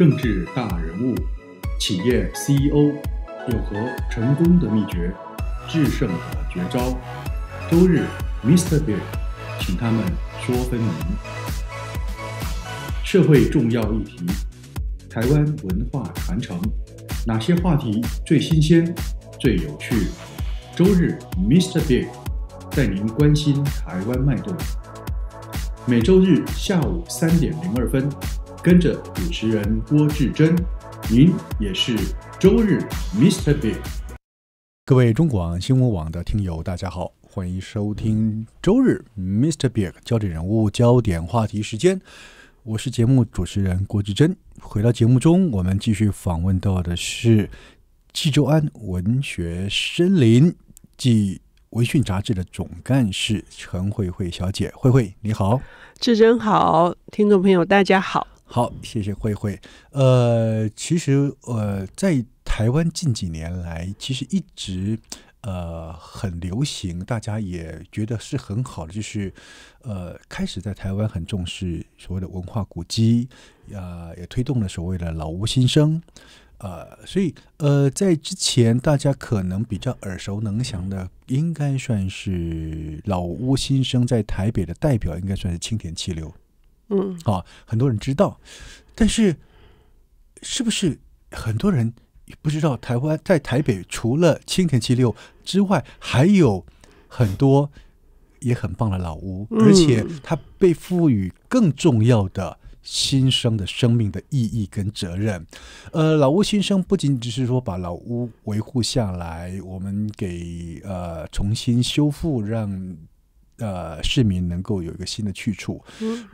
政治大人物，企业 CEO 有何成功的秘诀？制胜的绝招？周日，Mr. Bill，请他们说分明。社会重要议题，台湾文化传承，哪些话题最新鲜、最有趣？周日，Mr. Bill 带您关心台湾脉动。每周日下午三点零二分。跟着主持人郭志珍，您也是周日 Mister Big 各位中广新闻网的听友，大家好，欢迎收听周日 Mister Big 焦点人物、焦点话题时间。我是节目主持人郭志珍。回到节目中，我们继续访问到的是《济州安文学森林》暨文讯》杂志的总干事陈慧慧小姐。慧慧，你好，志珍好，听众朋友大家好。好，谢谢慧慧。呃，其实呃，在台湾近几年来，其实一直呃很流行，大家也觉得是很好的。就是呃，开始在台湾很重视所谓的文化古迹，呃，也推动了所谓的老屋新生。呃，所以呃，在之前大家可能比较耳熟能详的，应该算是老屋新生在台北的代表，应该算是青田气流。嗯，啊，很多人知道，但是是不是很多人不知道？台湾在台北除了青田七六之外，还有很多也很棒的老屋，而且它被赋予更重要的新生的生命的意义跟责任。呃，老屋新生不仅仅只是说把老屋维护下来，我们给呃重新修复，让。呃，市民能够有一个新的去处。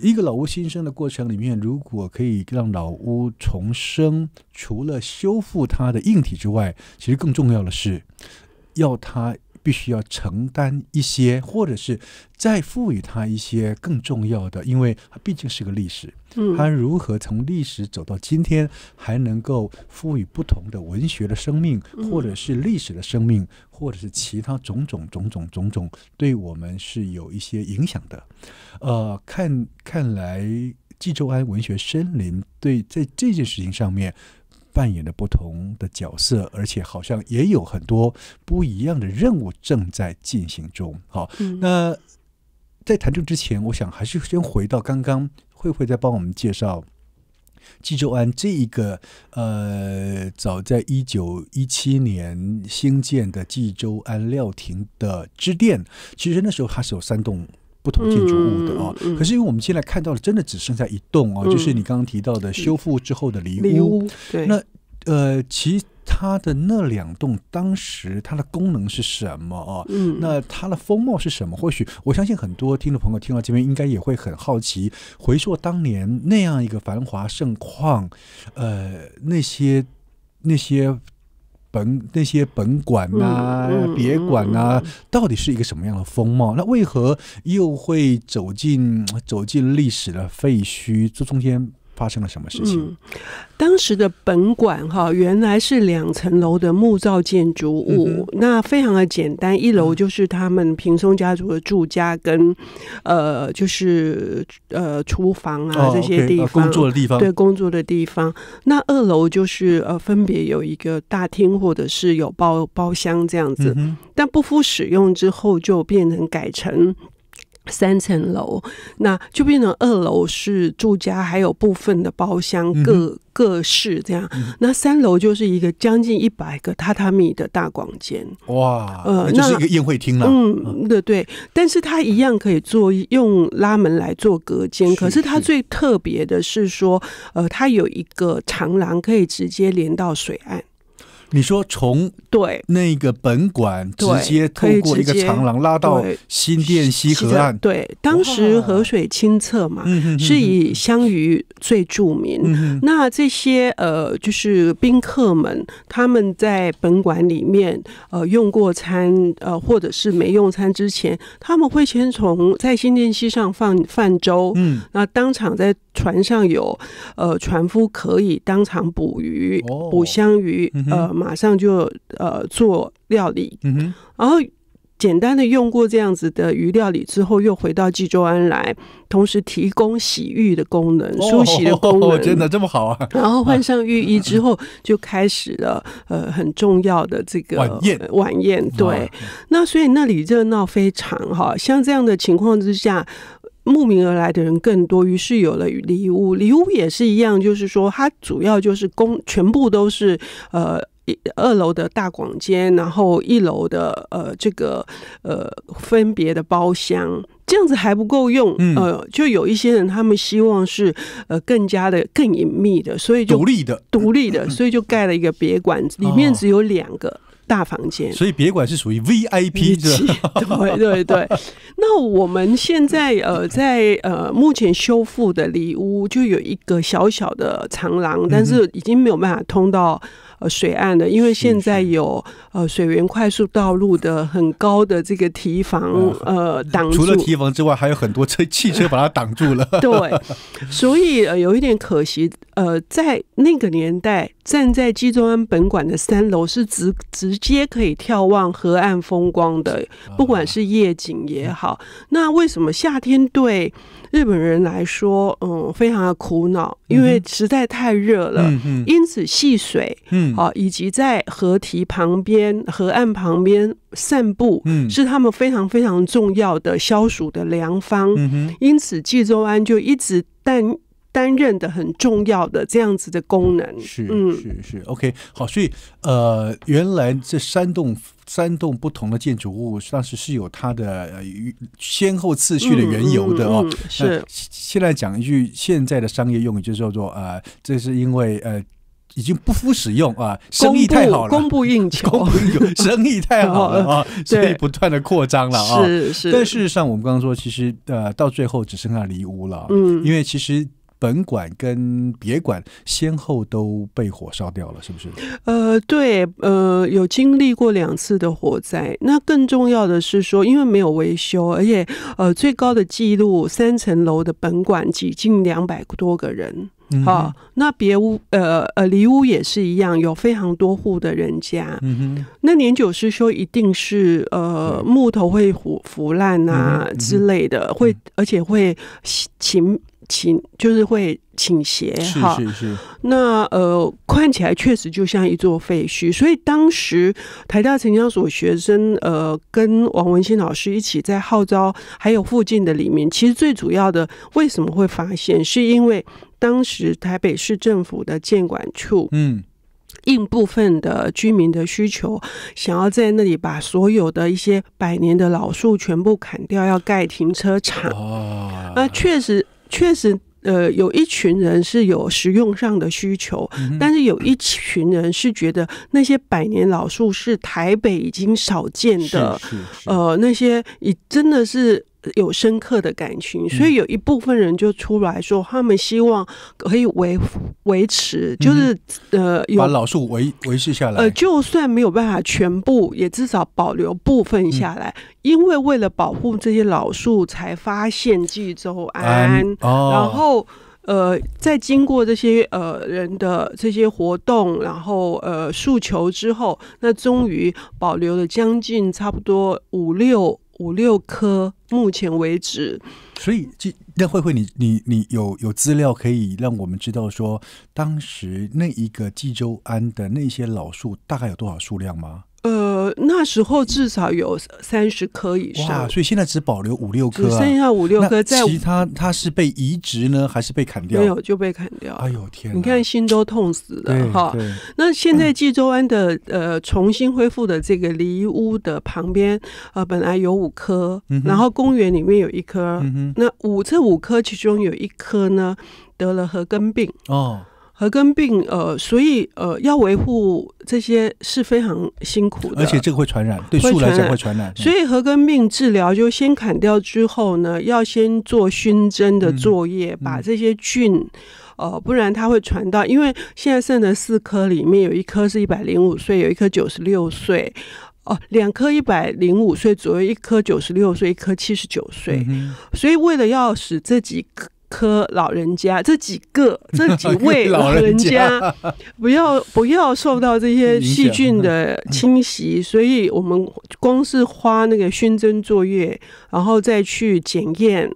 一个老屋新生的过程里面，如果可以让老屋重生，除了修复它的硬体之外，其实更重要的是要它。必须要承担一些，或者是再赋予他一些更重要的，因为它毕竟是个历史。嗯，它如何从历史走到今天，还能够赋予不同的文学的生命，或者是历史的生命，或者是其他种种种种种种，对我们是有一些影响的。呃，看看来济州安文学森林对在这件事情上面。扮演的不同的角色，而且好像也有很多不一样的任务正在进行中。好，那在谈这之前，我想还是先回到刚刚慧慧在帮我们介绍济州安这一个呃，早在一九一七年兴建的济州安料亭的支殿，其实那时候它是有三栋。不同建筑物的啊，可是因为我们现在看到的真的只剩下一栋啊，就是你刚刚提到的修复之后的里屋。对，那呃，其他的那两栋当时它的功能是什么啊？嗯，那它的风貌是什么？或许我相信很多听众朋友听到这边应该也会很好奇，回溯当年那样一个繁华盛况，呃，那些那些。本那些本馆呐、别馆呐，到底是一个什么样的风貌？那为何又会走进走进历史的废墟？这中间？发生了什么事情？当时的本馆哈原来是两层楼的木造建筑物，那非常的简单，一楼就是他们平松家族的住家跟，呃，就是呃厨房啊这些地方工作的地方对工作的地方。那二楼就是呃分别有一个大厅或者是有包包厢这样子，但不敷使用之后就变成改成。三层楼，那就变成二楼是住家，还有部分的包厢，各各室这样。那三楼就是一个将近一百个榻榻米的大广间，哇，呃，就是一个宴会厅了。嗯，对对，但是它一样可以做用拉门来做隔间，可是它最特别的是说，呃，它有一个长廊可以直接连到水岸。你说从对那个本馆直接透过一个长廊拉到新店溪河岸，对，当时河水清澈嘛，是以香鱼最著名。那这些呃，就是宾客们他们在本馆里面呃用过餐呃，或者是没用餐之前，他们会先从在新店溪上放泛舟，嗯，那当场在船上有呃船夫可以当场捕鱼捕香鱼，呃。马上就呃做料理，嗯然后简单的用过这样子的鱼料理之后，又回到济州安来，同时提供洗浴的功能、梳洗的功能，真的这么好啊！然后换上浴衣之后，就开始了呃很重要的这个晚宴。晚宴对，那所以那里热闹非常哈。像这样的情况之下，慕名而来的人更多，于是有了礼物。礼物也是一样，就是说它主要就是供，全部都是呃。二楼的大广间，然后一楼的呃这个呃分别的包厢，这样子还不够用。嗯，呃，就有一些人他们希望是呃更加的更隐秘的，所以独立的独立的，所以就盖了一个别馆，里面只有两个大房间。所以别馆是属于 V I P 的，对对对。那我们现在呃在呃目前修复的里屋，就有一个小小的长廊，但是已经没有办法通到。呃，水岸的，因为现在有呃水源快速道路的很高的这个堤防呃挡，除了堤防之外，还有很多车汽车把它挡住了。对，所以呃、有一点可惜。呃，在那个年代，站在基中安本馆的三楼是直直接可以眺望河岸风光的，不管是夜景也好。那为什么夏天对？日本人来说，嗯，非常的苦恼，因为实在太热了，因此戏水，嗯，啊，以及在河堤旁边、河岸旁边散步，嗯，是他们非常非常重要的消暑的良方。嗯因此济州湾就一直但。担任的很重要的这样子的功能是，是是，OK，好，所以呃，原来这三栋三栋不同的建筑物，当时是有它的先后次序的缘由的哦。是，现在讲一句现在的商业用语，就叫做啊，这是因为呃，已经不敷使用啊，生意太好了，供不应求，供不应求，生意太好了啊，所以不断的扩张了啊。是是，但事实上我们刚刚说，其实呃，到最后只剩下离屋了，嗯，因为其实。本馆跟别馆先后都被火烧掉了，是不是？呃，对，呃，有经历过两次的火灾。那更重要的是说，因为没有维修，而且呃，最高的记录三层楼的本馆挤进两百多个人，好，那别屋呃呃，离屋也是一样，有非常多户的人家。嗯哼，那年久失修一定是呃木头会腐腐烂啊之类的，会而且会形。倾就是会倾斜哈，是是是。那呃，看起来确实就像一座废墟。所以当时台大城乡所学生呃，跟王文新老师一起在号召，还有附近的里面，其实最主要的为什么会发现，是因为当时台北市政府的建管处，嗯，应部分的居民的需求，想要在那里把所有的一些百年的老树全部砍掉，要盖停车场哦，那确实。确实，呃，有一群人是有实用上的需求，但是有一群人是觉得那些百年老树是台北已经少见的，呃，那些已真的是。有深刻的感情，所以有一部分人就出来说，他们希望可以维维持，就是呃，有把老树维维持下来。呃，就算没有办法全部，也至少保留部分下来，因为为了保护这些老树，才发现济州安。哦。然后呃，在经过这些呃人的这些活动，然后呃诉求之后，那终于保留了将近差不多五六。五六棵，目前为止。所以，那慧慧，你你你有有资料可以让我们知道说，当时那一个济州安的那些老树大概有多少数量吗？那时候至少有三十棵以上，所以现在只保留五六棵，剩下五六棵在其他，它是被移植呢，还是被砍掉？没有，就被砍掉。哎呦天，你看心都痛死了哈。那现在济州湾的呃重新恢复的这个梨屋的旁边，呃本来有五棵，然后公园里面有一棵，那五这五棵其中有一棵呢得了核根病哦。核根病，呃，所以呃，要维护这些是非常辛苦的，而且这个会传染，对树来讲会传染。所以核根病治疗就先砍掉之后呢，要先做熏蒸的作业，把这些菌，呃，不然它会传到。因为现在剩的四颗里面有一颗是一百零五岁，有一颗九十六岁，哦，两颗一百零五岁左右，一颗九十六岁，一颗七十九岁。所以为了要使这几科老人家这几个 这几位老人家，不要不要受到这些细菌的侵袭，所以我们光是花那个熏蒸作业，然后再去检验，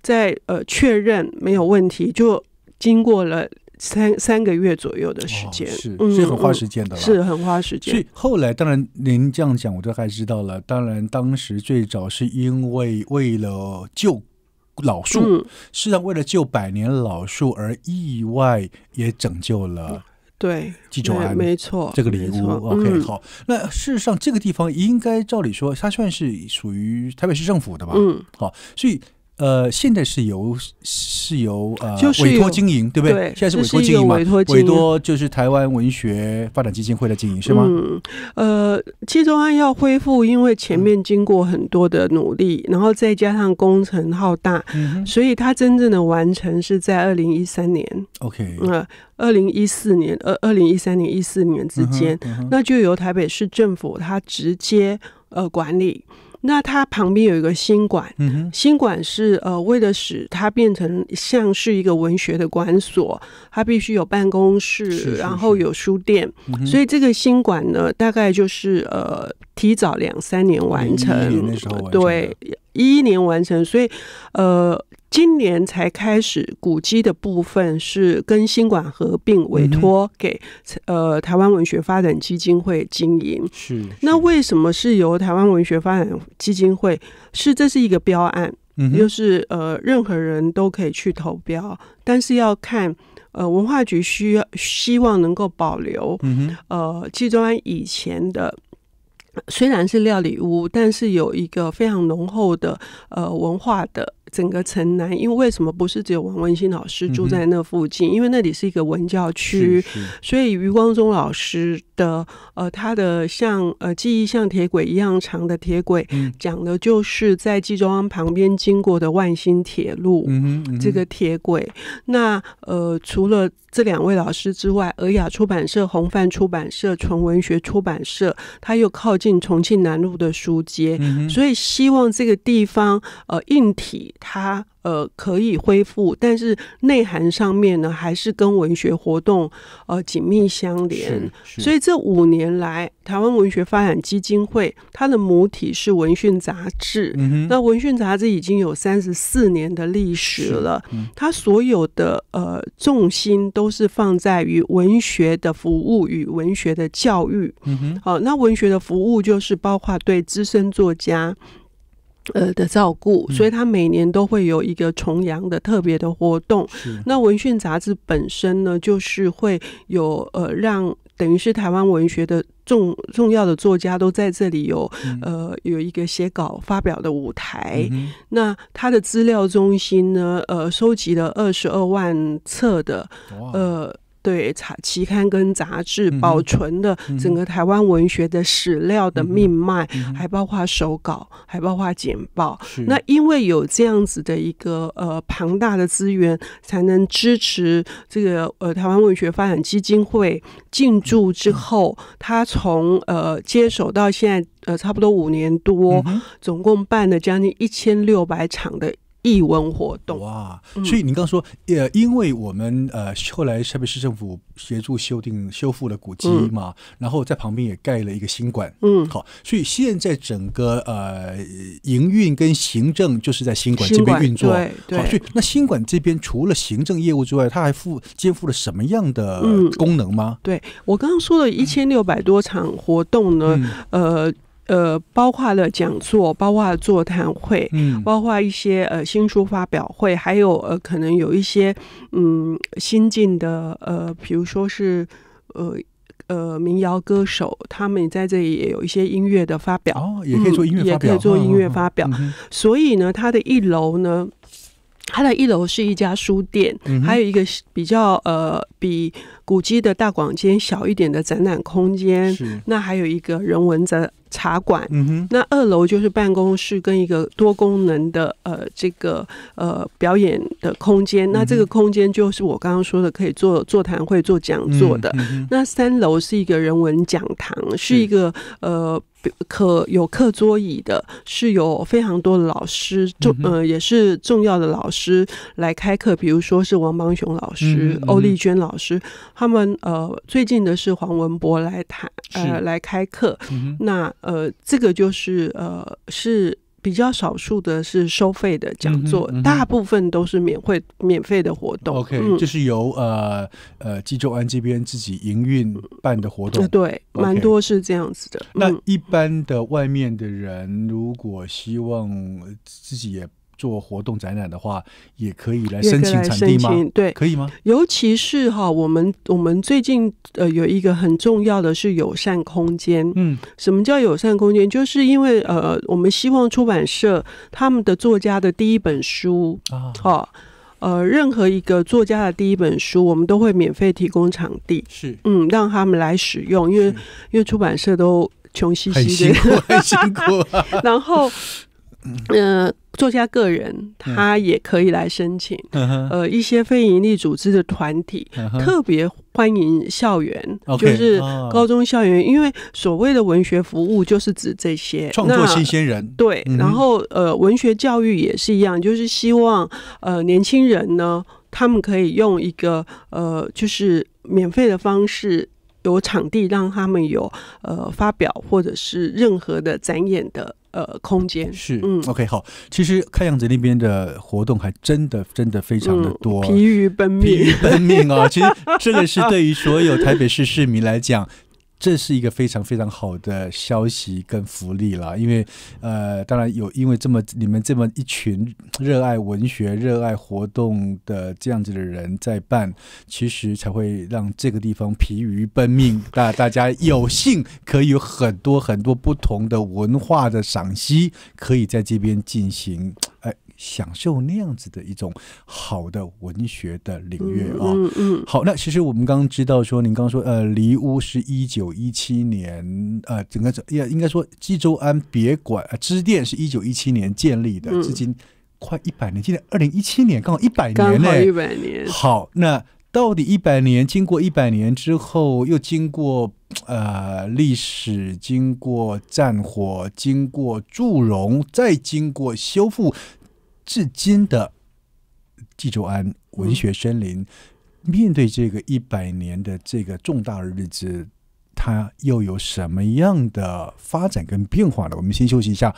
再呃确认没有问题，就经过了三三个月左右的时间，是嗯，很花时间的，是很花时间。所以后来当然您这样讲，我都还知道了。当然当时最早是因为为了救。老树，是实为了救百年老树而意外也拯救了对记住啊，没错，这个礼物，OK，好。那事实上这个地方应该照理说，它算是属于台北市政府的吧？嗯，好，所以。呃，现在是由是由呃委托经营，对不对？现在是委托经营嘛，委托就是台湾文学发展基金会来经营，是吗？嗯，呃，七中案要恢复，因为前面经过很多的努力，然后再加上工程浩大，所以它真正的完成是在二零一三年。OK，那二零一四年二二零一三年一四年之间，那就由台北市政府它直接呃管理。那它旁边有一个新馆，新馆是呃，为了使它变成像是一个文学的馆所，它必须有办公室，然后有书店，所以这个新馆呢，大概就是呃，提早两三年完成，对。一一年完成，所以，呃，今年才开始古迹的部分是跟新馆合并，委托给呃台湾文学发展基金会经营。是，那为什么是由台湾文学发展基金会？是，这是一个标案，就是呃，任何人都可以去投标，但是要看呃文化局需要希望能够保留呃，集中以前的。虽然是料理屋，但是有一个非常浓厚的呃文化的。整个城南，因为为什么不是只有王文新老师住在那附近？因为那里是一个文教区，所以余光中老师的呃，他的像呃记忆像铁轨一样长的铁轨，讲的就是在冀州湾旁边经过的万兴铁路这个铁轨。那呃，除了这两位老师之外，尔雅出版社、红帆出版社、纯文学出版社，他又靠近重庆南路的书街，所以希望这个地方呃硬体。它呃可以恢复，但是内涵上面呢，还是跟文学活动呃紧密相连。所以这五年来，台湾文学发展基金会它的母体是文讯杂志。那文讯杂志已经有三十四年的历史了，它所有的呃重心都是放在于文学的服务与文学的教育。嗯哼，好，那文学的服务就是包括对资深作家。呃的照顾，所以他每年都会有一个重阳的特别的活动。那《文讯》杂志本身呢，就是会有呃让等于是台湾文学的重重要的作家都在这里有呃有一个写稿发表的舞台。那他的资料中心呢，呃，收集了二十二万册的呃。对，杂期刊跟杂志保存的整个台湾文学的史料的命脉，还包画手稿、还包画简报。那因为有这样子的一个呃庞大的资源，才能支持这个呃台湾文学发展基金会进驻之后，他从呃接手到现在呃差不多五年多，总共办了将近一千六百场的。义文活动哇，所以你刚刚说，呃，因为我们呃后来台北市政府协助修订修复了古迹嘛，然后在旁边也盖了一个新馆，嗯，好，所以现在整个呃营运跟行政就是在新馆这边运作，对，好，所以那新馆这边除了行政业务之外，它还负肩负了什么样的功能吗？对我刚刚说的一千六百多场活动呢，呃。呃，包括了讲座，包括座谈会，嗯，包括一些呃新书发表会，还有呃可能有一些嗯新晋的呃，比如说是呃呃民谣歌手，他们在这里也有一些音乐的发表，哦，也可以做音乐发表，也可以做音乐发表。所以呢，它的一楼呢，它的一楼是一家书店，还有一个比较呃比古迹的大广间小一点的展览空间，那还有一个人文的。茶馆，那二楼就是办公室跟一个多功能的呃这个呃表演的空间，那这个空间就是我刚刚说的可以做座谈会、做讲座的。那三楼是一个人文讲堂，是一个呃。课有课桌椅的，是有非常多的老师，重呃也是重要的老师来开课，比如说是王邦雄老师、欧丽娟老师，他们呃最近的是黄文博来谈呃来开课，那呃这个就是呃是。比较少数的是收费的讲座，大部分都是免费、免费的活动。OK，就是由呃呃济州湾这边自己营运办的活动。对，蛮多是这样子的。那一般的外面的人，如果希望自己也。做活动展览的话，也可以来申请场地吗？对，可以吗？尤其是哈，我们我们最近呃有一个很重要的，是友善空间。嗯，什么叫友善空间？就是因为呃，我们希望出版社他们的作家的第一本书啊，哈，呃，任何一个作家的第一本书，我们都会免费提供场地。是，嗯，让他们来使用，因为因为出版社都穷兮兮的，很辛苦。然后，嗯。作家个人他也可以来申请，呃，一些非营利组织的团体特别欢迎校园，就是高中校园，因为所谓的文学服务就是指这些创作新鲜人对，然后呃，文学教育也是一样，就是希望呃年轻人呢，他们可以用一个呃就是免费的方式有场地让他们有呃发表或者是任何的展演的。呃，空间是，OK，嗯好。其实看样子那边的活动还真的真的非常的多，疲于奔命，疲于奔命啊！其实这个是对于所有台北市市民来讲。这是一个非常非常好的消息跟福利了，因为，呃，当然有，因为这么你们这么一群热爱文学、热爱活动的这样子的人在办，其实才会让这个地方疲于奔命。大大家有幸可以有很多很多不同的文化的赏析，可以在这边进行。哎。享受那样子的一种好的文学的领域啊，嗯嗯。好，那其实我们刚刚知道说，您刚刚说，呃，梨屋是一九一七年，呃，整个这，应该应该说济州安别馆支店是一九一七年建立的，至今快一百年，今年二零一七年刚好一百年嘞，一百年。好，那到底一百年，经过一百年之后，又经过呃历史，经过战火，经过祝融，再经过修复。至今的纪州安文学森林，面对这个一百年的这个重大日子，它又有什么样的发展跟变化呢？我们先休息一下，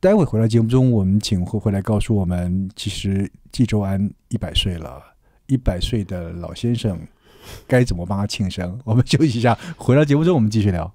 待会回到节目中，我们请慧慧来告诉我们，其实纪州安一百岁了，一百岁的老先生该怎么帮他庆生？我们休息一下，回到节目中，我们继续聊。